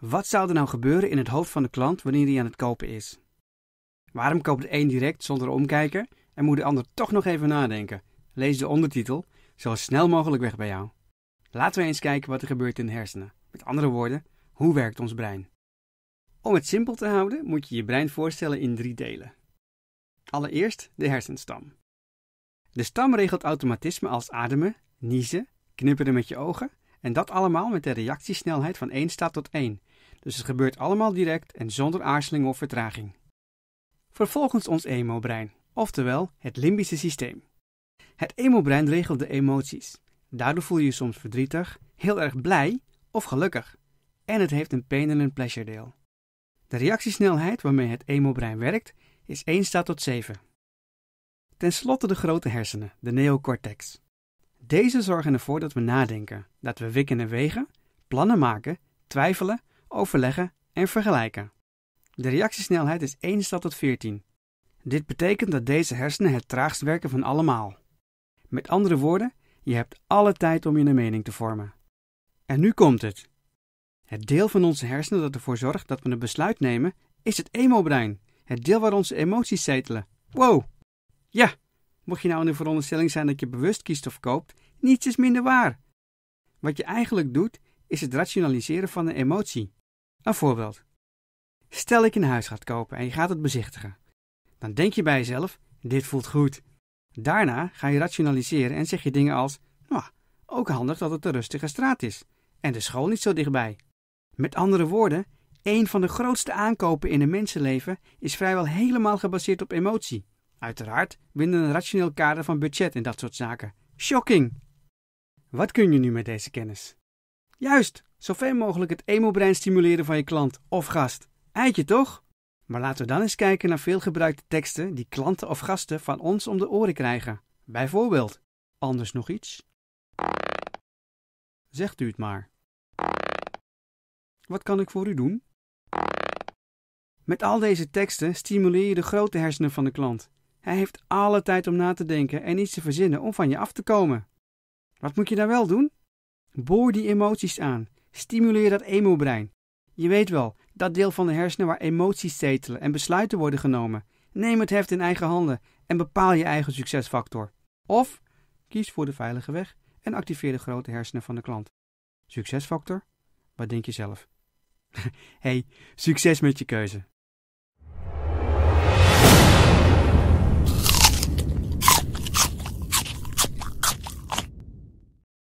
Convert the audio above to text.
Wat zou er nou gebeuren in het hoofd van de klant wanneer hij aan het kopen is? Waarom koopt de een direct zonder omkijken en moet de ander toch nog even nadenken? Lees de ondertitel zo snel mogelijk weg bij jou. Laten we eens kijken wat er gebeurt in de hersenen. Met andere woorden, hoe werkt ons brein? Om het simpel te houden moet je je brein voorstellen in drie delen. Allereerst de hersenstam. De stam regelt automatisme als ademen, niezen, knipperen met je ogen en dat allemaal met de reactiesnelheid van 1 staat tot 1, dus het gebeurt allemaal direct en zonder aarzeling of vertraging. Vervolgens ons emobrein, oftewel het limbische systeem. Het emobrein regelt de emoties. Daardoor voel je je soms verdrietig, heel erg blij of gelukkig. En het heeft een pain- en een pleasure-deel. De reactiesnelheid waarmee het emobrein werkt is 1 staat tot 7. Ten slotte de grote hersenen, de neocortex. Deze zorgen ervoor dat we nadenken, dat we wikken en wegen, plannen maken, twijfelen overleggen en vergelijken. De reactiesnelheid is 1 stad tot 14. Dit betekent dat deze hersenen het traagst werken van allemaal. Met andere woorden, je hebt alle tijd om je een mening te vormen. En nu komt het. Het deel van onze hersenen dat ervoor zorgt dat we een besluit nemen, is het emobrein. Het deel waar onze emoties zetelen. Wow! Ja, mocht je nou in de veronderstelling zijn dat je bewust kiest of koopt, niets is minder waar. Wat je eigenlijk doet, is het rationaliseren van een emotie. Een voorbeeld. Stel ik een huis gaat kopen en je gaat het bezichtigen. Dan denk je bij jezelf, dit voelt goed. Daarna ga je rationaliseren en zeg je dingen als, nou, ook handig dat het een rustige straat is en de school niet zo dichtbij. Met andere woorden, een van de grootste aankopen in een mensenleven is vrijwel helemaal gebaseerd op emotie. Uiteraard binnen een rationeel kader van budget en dat soort zaken. Shocking! Wat kun je nu met deze kennis? Juist, zoveel mogelijk het emo-brein stimuleren van je klant of gast. Eitje toch? Maar laten we dan eens kijken naar veelgebruikte teksten die klanten of gasten van ons om de oren krijgen. Bijvoorbeeld, anders nog iets? Zegt u het maar. Wat kan ik voor u doen? Met al deze teksten stimuleer je de grote hersenen van de klant. Hij heeft alle tijd om na te denken en iets te verzinnen om van je af te komen. Wat moet je dan nou wel doen? Boor die emoties aan. Stimuleer dat emo-brein. Je weet wel, dat deel van de hersenen waar emoties zetelen en besluiten worden genomen. Neem het heft in eigen handen en bepaal je eigen succesfactor. Of kies voor de veilige weg en activeer de grote hersenen van de klant. Succesfactor? Wat denk je zelf? hey, succes met je keuze!